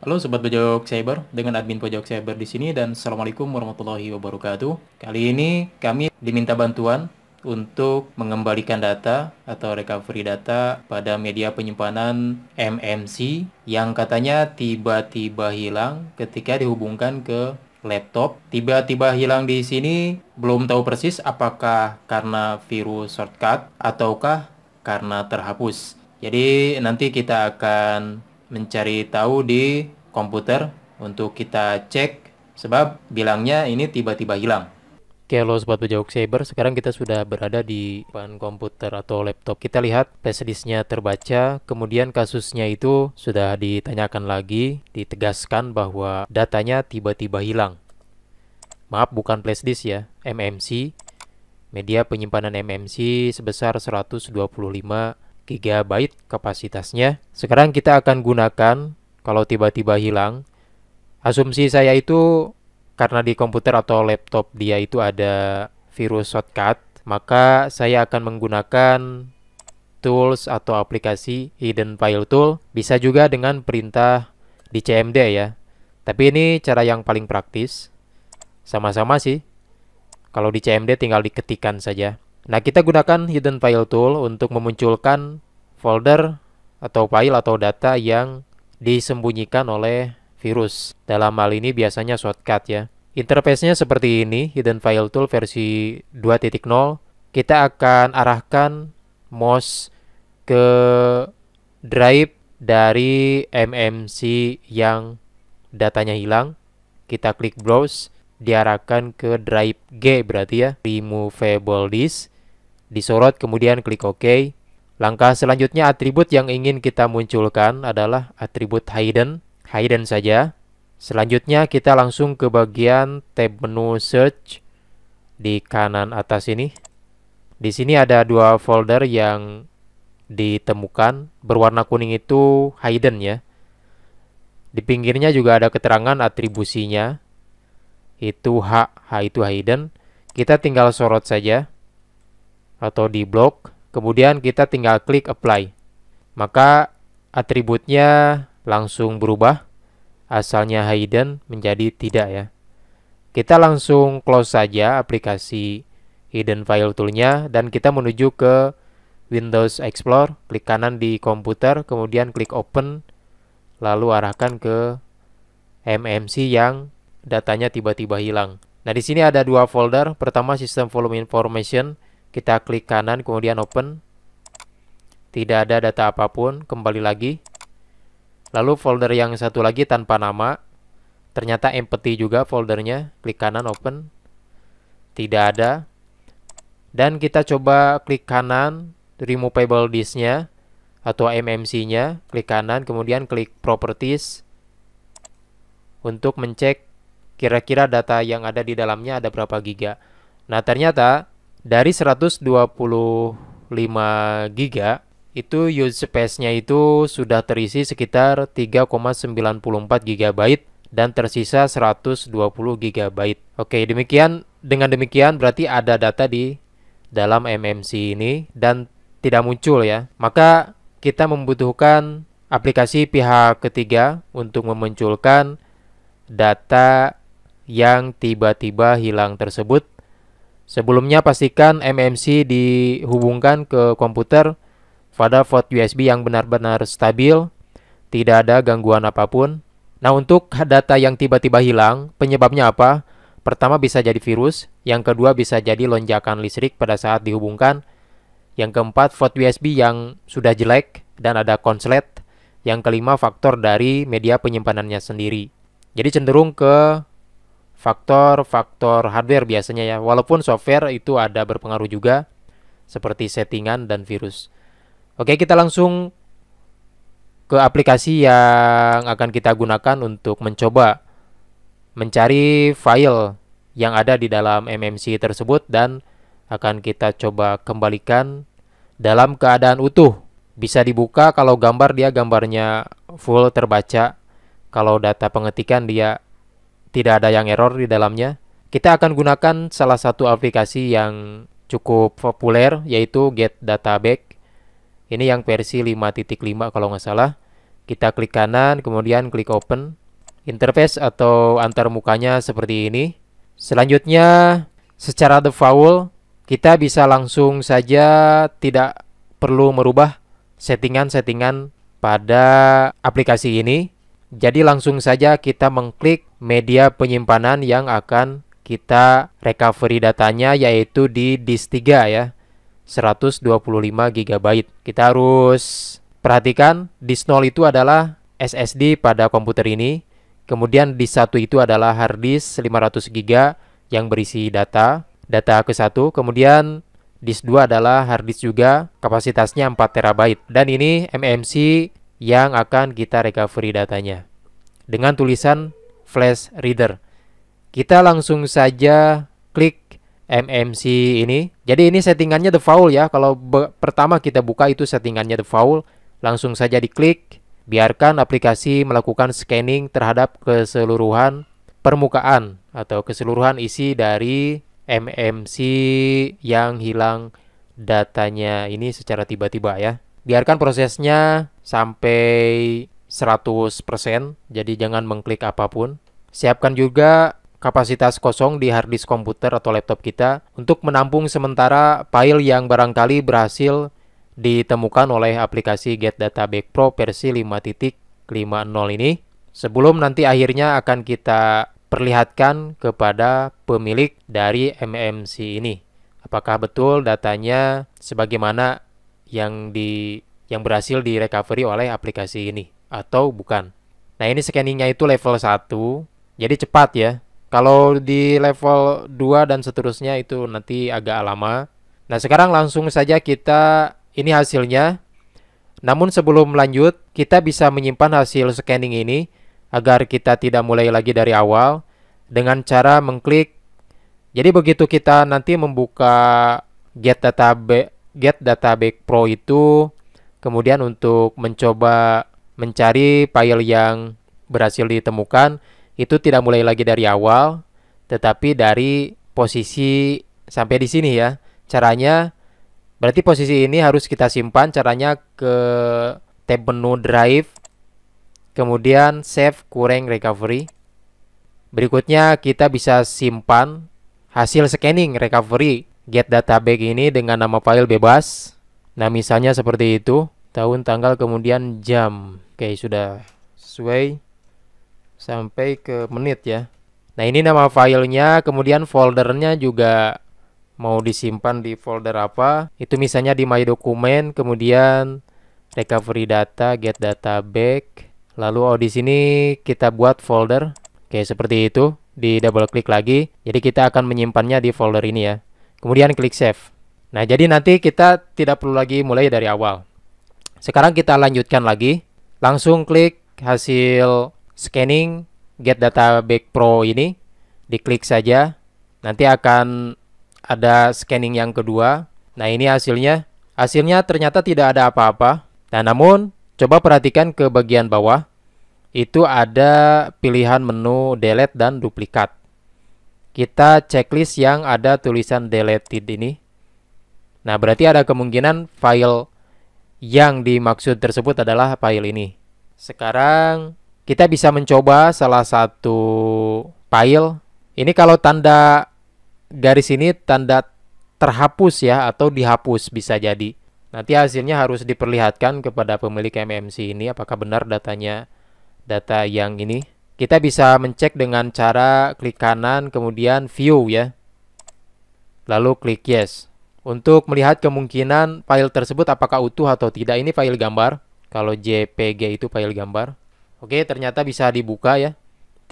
Halo Sobat Pojok Cyber, dengan admin Pojok Cyber di sini dan Assalamualaikum warahmatullahi wabarakatuh. Kali ini kami diminta bantuan untuk mengembalikan data atau recovery data pada media penyimpanan MMC yang katanya tiba-tiba hilang ketika dihubungkan ke laptop. Tiba-tiba hilang di sini belum tahu persis apakah karena virus shortcut ataukah karena terhapus. Jadi nanti kita akan mencari tahu di komputer untuk kita cek sebab bilangnya ini tiba-tiba hilang. Oke halo Sobat Pejawuk Cyber, sekarang kita sudah berada di depan komputer atau laptop. Kita lihat flashdisknya terbaca, kemudian kasusnya itu sudah ditanyakan lagi, ditegaskan bahwa datanya tiba-tiba hilang. Maaf bukan flashdisk ya, MMC. Media penyimpanan MMC sebesar 125 GB kapasitasnya. Sekarang kita akan gunakan kalau tiba-tiba hilang. Asumsi saya itu karena di komputer atau laptop dia itu ada virus shortcut, maka saya akan menggunakan tools atau aplikasi hidden file tool. Bisa juga dengan perintah di CMD ya. Tapi ini cara yang paling praktis. Sama-sama sih. Kalau di CMD tinggal diketikkan saja. Nah, kita gunakan hidden file tool untuk memunculkan folder atau file atau data yang disembunyikan oleh virus. Dalam hal ini biasanya shortcut ya. Interface-nya seperti ini, Hidden File Tool versi 2.0. Kita akan arahkan mouse ke drive dari MMC yang datanya hilang. Kita klik browse, diarahkan ke drive G berarti ya, removable disk. Disorot kemudian klik OK. Langkah selanjutnya atribut yang ingin kita munculkan adalah atribut hidden, hidden saja. Selanjutnya kita langsung ke bagian tab menu search di kanan atas ini. Di sini ada dua folder yang ditemukan berwarna kuning itu hidden ya. Di pinggirnya juga ada keterangan atribusinya. Itu H, H itu hidden. Kita tinggal sorot saja atau di block. Kemudian kita tinggal klik apply. Maka atributnya langsung berubah. Asalnya hidden menjadi tidak ya. Kita langsung close saja aplikasi hidden file toolnya dan kita menuju ke Windows Explorer. Klik kanan di komputer, kemudian klik open, lalu arahkan ke MMC yang datanya tiba-tiba hilang. Nah, di sini ada dua folder. Pertama, sistem Volume Information kita klik kanan, kemudian open. Tidak ada data apapun, kembali lagi. Lalu folder yang satu lagi tanpa nama. Ternyata empty juga foldernya. Klik kanan, open. Tidak ada. Dan kita coba klik kanan, removable disknya atau MMC-nya. Klik kanan, kemudian klik properties untuk mencek kira-kira data yang ada di dalamnya ada berapa giga. Nah ternyata dari 125 GB itu use space-nya itu sudah terisi sekitar 3,94 GB dan tersisa 120 GB. Oke, demikian dengan demikian berarti ada data di dalam MMC ini dan tidak muncul ya. Maka kita membutuhkan aplikasi pihak ketiga untuk memunculkan data yang tiba-tiba hilang tersebut Sebelumnya pastikan MMC dihubungkan ke komputer pada port USB yang benar-benar stabil, tidak ada gangguan apapun. Nah, untuk data yang tiba-tiba hilang, penyebabnya apa? Pertama bisa jadi virus, yang kedua bisa jadi lonjakan listrik pada saat dihubungkan, yang keempat port USB yang sudah jelek dan ada konslet, yang kelima faktor dari media penyimpanannya sendiri. Jadi cenderung ke faktor-faktor hardware biasanya ya. Walaupun software itu ada berpengaruh juga seperti settingan dan virus. Oke, kita langsung ke aplikasi yang akan kita gunakan untuk mencoba mencari file yang ada di dalam MMC tersebut dan akan kita coba kembalikan dalam keadaan utuh. Bisa dibuka kalau gambar dia gambarnya full terbaca, kalau data pengetikan dia tidak ada yang error di dalamnya. Kita akan gunakan salah satu aplikasi yang cukup populer yaitu Get Data Back. Ini yang versi 5.5 kalau nggak salah. Kita klik kanan, kemudian klik open. Interface atau antar mukanya seperti ini. Selanjutnya, secara default, kita bisa langsung saja tidak perlu merubah settingan-settingan pada aplikasi ini jadi langsung saja kita mengklik media penyimpanan yang akan kita recovery datanya yaitu di disk 3 ya. 125 GB. Kita harus perhatikan disk 0 itu adalah SSD pada komputer ini. Kemudian disk 1 itu adalah hard disk 500 GB yang berisi data, data ke satu. Kemudian disk 2 adalah hard disk juga, kapasitasnya 4 TB. Dan ini MMC yang akan kita recovery datanya dengan tulisan flash reader. Kita langsung saja klik MMC ini. Jadi ini settingannya default ya. Kalau pertama kita buka itu settingannya default, langsung saja diklik. Biarkan aplikasi melakukan scanning terhadap keseluruhan permukaan atau keseluruhan isi dari MMC yang hilang datanya ini secara tiba-tiba ya biarkan prosesnya sampai 100%, jadi jangan mengklik apapun. Siapkan juga kapasitas kosong di harddisk komputer atau laptop kita untuk menampung sementara file yang barangkali berhasil ditemukan oleh aplikasi Get Data Back Pro versi 5.50 ini sebelum nanti akhirnya akan kita perlihatkan kepada pemilik dari MMC ini apakah betul datanya sebagaimana yang di yang berhasil di recovery oleh aplikasi ini atau bukan. Nah, ini scanningnya itu level 1, jadi cepat ya. Kalau di level 2 dan seterusnya itu nanti agak lama. Nah, sekarang langsung saja kita ini hasilnya. Namun sebelum lanjut, kita bisa menyimpan hasil scanning ini agar kita tidak mulai lagi dari awal dengan cara mengklik. Jadi begitu kita nanti membuka get database get database pro itu kemudian untuk mencoba mencari file yang berhasil ditemukan itu tidak mulai lagi dari awal tetapi dari posisi sampai di sini ya caranya berarti posisi ini harus kita simpan caranya ke tab menu drive kemudian save kurang recovery berikutnya kita bisa simpan hasil scanning recovery get Data Back ini dengan nama file bebas. Nah, misalnya seperti itu, tahun, tanggal, kemudian jam. Oke, sudah sesuai sampai ke menit ya. Nah, ini nama filenya, kemudian foldernya juga mau disimpan di folder apa. Itu misalnya di My Document, kemudian recovery data, get data back. Lalu oh di sini kita buat folder. Oke, seperti itu. Di double klik lagi. Jadi kita akan menyimpannya di folder ini ya. Kemudian klik save. Nah, jadi nanti kita tidak perlu lagi mulai dari awal. Sekarang kita lanjutkan lagi. Langsung klik hasil scanning Get Data Back Pro ini. Diklik saja. Nanti akan ada scanning yang kedua. Nah, ini hasilnya. Hasilnya ternyata tidak ada apa-apa. Nah, namun coba perhatikan ke bagian bawah. Itu ada pilihan menu delete dan duplikat kita checklist yang ada tulisan deleted ini. Nah, berarti ada kemungkinan file yang dimaksud tersebut adalah file ini. Sekarang kita bisa mencoba salah satu file. Ini kalau tanda garis ini tanda terhapus ya atau dihapus bisa jadi. Nanti hasilnya harus diperlihatkan kepada pemilik MMC ini apakah benar datanya data yang ini. Kita bisa mencek dengan cara klik kanan kemudian view ya. Lalu klik yes. Untuk melihat kemungkinan file tersebut apakah utuh atau tidak ini file gambar. Kalau JPG itu file gambar. Oke, ternyata bisa dibuka ya.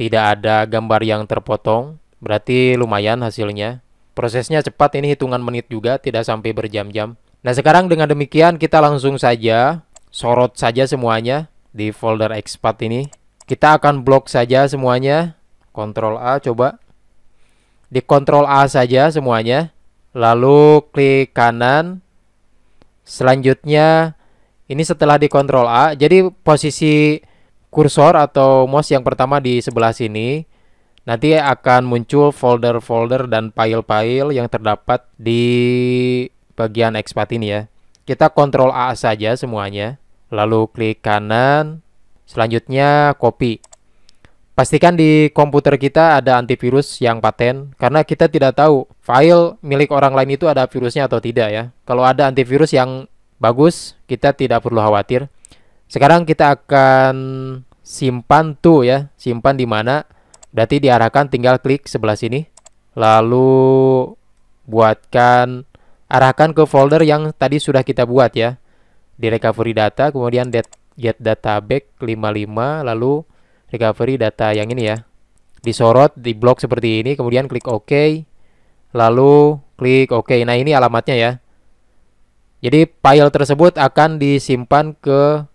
Tidak ada gambar yang terpotong, berarti lumayan hasilnya. Prosesnya cepat ini hitungan menit juga, tidak sampai berjam-jam. Nah, sekarang dengan demikian kita langsung saja sorot saja semuanya di folder expat ini. Kita akan blok saja semuanya. Ctrl A coba. Di Ctrl A saja semuanya. Lalu klik kanan. Selanjutnya ini setelah di Ctrl A, jadi posisi kursor atau mouse yang pertama di sebelah sini nanti akan muncul folder-folder dan file-file yang terdapat di bagian expat ini ya. Kita Ctrl A saja semuanya, lalu klik kanan, Selanjutnya copy. Pastikan di komputer kita ada antivirus yang paten karena kita tidak tahu file milik orang lain itu ada virusnya atau tidak ya. Kalau ada antivirus yang bagus, kita tidak perlu khawatir. Sekarang kita akan simpan tuh ya, simpan di mana. Berarti diarahkan tinggal klik sebelah sini. Lalu buatkan arahkan ke folder yang tadi sudah kita buat ya. Di recovery data kemudian data get data back 55 lalu recovery data yang ini ya disorot di blok seperti ini kemudian klik OK lalu klik OK nah ini alamatnya ya jadi file tersebut akan disimpan ke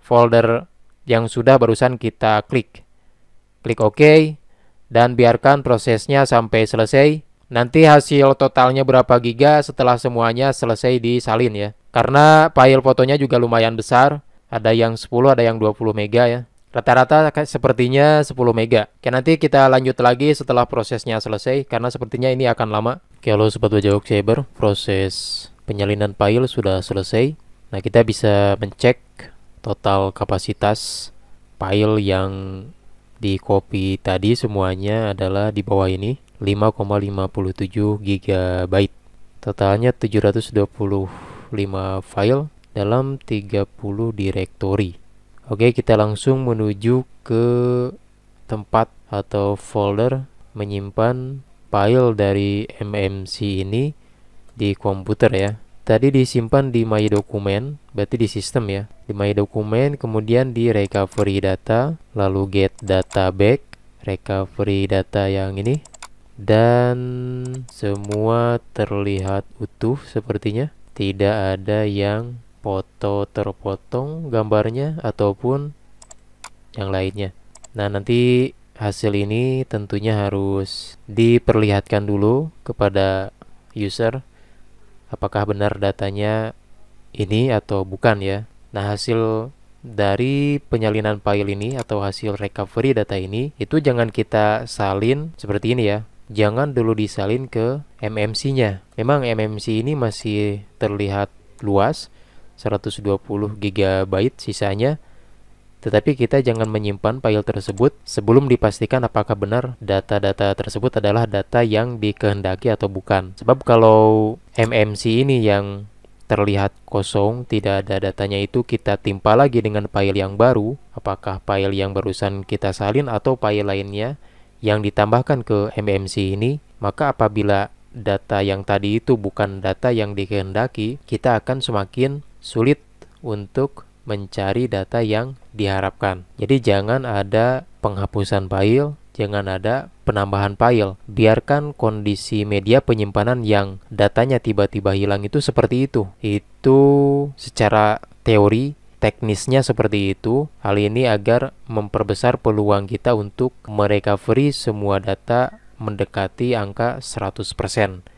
folder yang sudah barusan kita klik klik OK dan biarkan prosesnya sampai selesai Nanti hasil totalnya berapa giga setelah semuanya selesai disalin ya. Karena file fotonya juga lumayan besar, ada yang 10 ada yang 20 mega ya rata-rata sepertinya 10 mega oke nanti kita lanjut lagi setelah prosesnya selesai karena sepertinya ini akan lama oke halo sobat wajah cyber proses penyalinan file sudah selesai nah kita bisa mencek total kapasitas file yang di copy tadi semuanya adalah di bawah ini 5,57 GB totalnya 725 file dalam 30 direktori. Oke, kita langsung menuju ke tempat atau folder menyimpan file dari MMC ini di komputer ya. Tadi disimpan di My Document, berarti di sistem ya. Di My Document, kemudian di Recovery Data, lalu Get Data Back, Recovery Data yang ini, dan semua terlihat utuh sepertinya. Tidak ada yang foto terpotong gambarnya ataupun yang lainnya. Nah, nanti hasil ini tentunya harus diperlihatkan dulu kepada user apakah benar datanya ini atau bukan ya. Nah, hasil dari penyalinan file ini atau hasil recovery data ini itu jangan kita salin seperti ini ya. Jangan dulu disalin ke MMC-nya. Memang MMC ini masih terlihat luas, 120 GB sisanya tetapi kita jangan menyimpan file tersebut sebelum dipastikan apakah benar data-data tersebut adalah data yang dikehendaki atau bukan. Sebab kalau MMC ini yang terlihat kosong, tidak ada datanya itu kita timpa lagi dengan file yang baru, apakah file yang barusan kita salin atau file lainnya yang ditambahkan ke MMC ini, maka apabila data yang tadi itu bukan data yang dikehendaki, kita akan semakin sulit untuk mencari data yang diharapkan. Jadi jangan ada penghapusan file, jangan ada penambahan file. Biarkan kondisi media penyimpanan yang datanya tiba-tiba hilang itu seperti itu. Itu secara teori teknisnya seperti itu. Hal ini agar memperbesar peluang kita untuk merecovery semua data mendekati angka 100%.